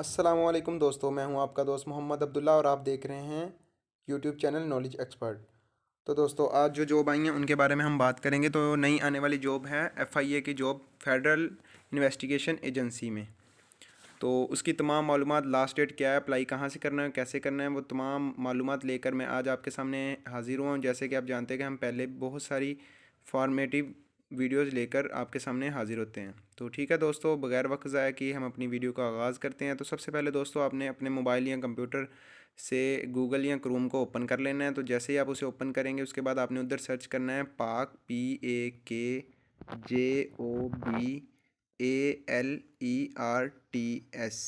असलम दोस्तों मैं हूं आपका दोस्त मोहम्मद अब्दुल्ला और आप देख रहे हैं यूट्यूब चैनल नॉलेज एक्सपर्ट तो दोस्तों आज जो जॉब आई हैं उनके बारे में हम बात करेंगे तो नई आने वाली जॉब है ए की जॉब फेडरल इन्वेस्टिगेशन एजेंसी में तो उसकी तमाम मालूम लास्ट डेट क्या है अप्लाई कहाँ से करना है कैसे करना है वो तमाम मालूम लेकर मैं आज आपके सामने हाज़िर हुआ हूँ जैसे कि आप जानते हैं कि हम पहले बहुत सारी फॉर्मेटिव वीडियोज़ लेकर आपके सामने हाज़िर होते हैं तो ठीक है दोस्तों बगैर वक्त ज़ाया कि हम अपनी वीडियो का आगाज़ करते हैं तो सबसे पहले दोस्तों आपने अपने मोबाइल या कंप्यूटर से गूगल या क्रोम को ओपन कर लेना है तो जैसे ही आप उसे ओपन करेंगे उसके बाद आपने उधर सर्च करना है पाक P A K J O B A L E R T S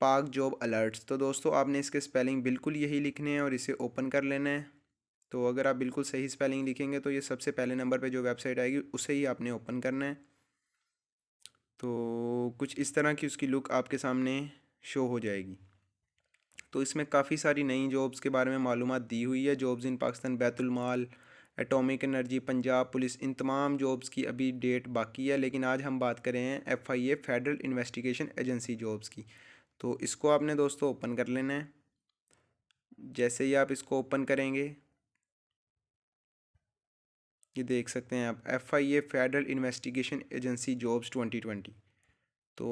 Pak job alerts तो दोस्तों आपने इसके स्पेलिंग बिल्कुल यही लिखने हैं और इसे ओपन कर लेना है तो अगर आप बिल्कुल सही स्पेलिंग लिखेंगे तो ये सबसे पहले नंबर पे जो वेबसाइट आएगी उसे ही आपने ओपन करना है तो कुछ इस तरह की उसकी लुक आपके सामने शो हो जाएगी तो इसमें काफ़ी सारी नई जॉब्स के बारे में मालूम दी हुई है jobs in Pakistan Baitulmal atomic energy Punjab police इन तमाम जॉब्स की अभी डेट बाकी है लेकिन आज हम बात करें हैं F I A federal investigation agency jobs की तो इसको आपने दोस्तों ओपन कर लेना है जैसे ही आप इसको ओपन करेंगे ये देख सकते हैं आप F I A federal investigation agency jobs twenty twenty तो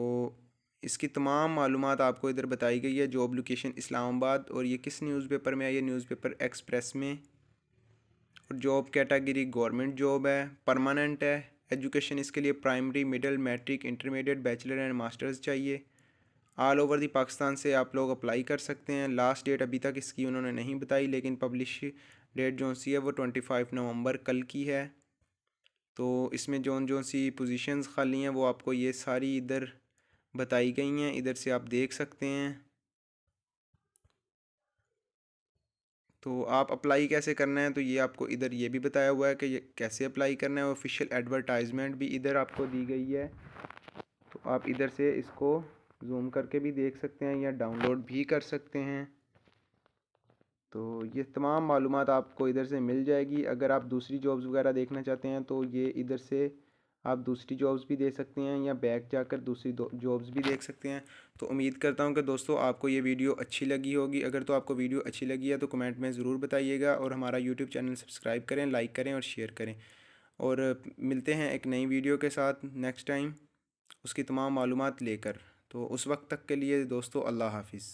इसकी तमाम मालूम आपको इधर बताई गई है जॉब लोकेशन इस्लामाबाद और ये किस न्यूज़पेपर में आई है न्यूज़पेपर एक्सप्रेस में और जॉब कैटागरी गवर्नमेंट जॉब है परमानेंट है एजुकेशन इसके लिए primary middle matric intermediate bachelor and masters चाहिए ऑल ओवर दी पाकिस्तान से आप लोग अप्लाई कर सकते हैं लास्ट डेट अभी तक इसकी उन्होंने नहीं बताई लेकिन पब्लिश डेट जो सी है वो ट्वेंटी फाइव नवम्बर कल की है तो इसमें जो जो सी पोजीशंस खाली हैं वो आपको ये सारी इधर बताई गई हैं इधर से आप देख सकते हैं तो आप अप्लाई कैसे करना है तो ये आपको इधर ये भी बताया हुआ है कि ये कैसे अप्लाई करना है ऑफिशियल एडवर्टाइजमेंट भी इधर आपको दी गई है तो आप इधर से इसको जूम करके भी देख सकते हैं या डाउनलोड भी कर सकते हैं तो ये तमाम मालूम आपको इधर से मिल जाएगी अगर आप दूसरी जॉब्स वगैरह देखना चाहते हैं तो ये इधर से आप दूसरी जॉब्स भी दे सकते हैं या बैक जाकर दूसरी जॉब्स भी देख सकते हैं तो उम्मीद करता हूं कि दोस्तों आपको ये वीडियो अच्छी लगी होगी अगर तो आपको वीडियो अच्छी लगी है तो कमेंट में ज़रूर बताइएगा और हमारा यूट्यूब चैनल सब्सक्राइब करें लाइक करें और शेयर करें और मिलते हैं एक नई वीडियो के साथ नेक्स्ट टाइम उसकी तमाम मालूम लेकर तो उस वक्त तक के लिए दोस्तों अल्लाह हाफिज़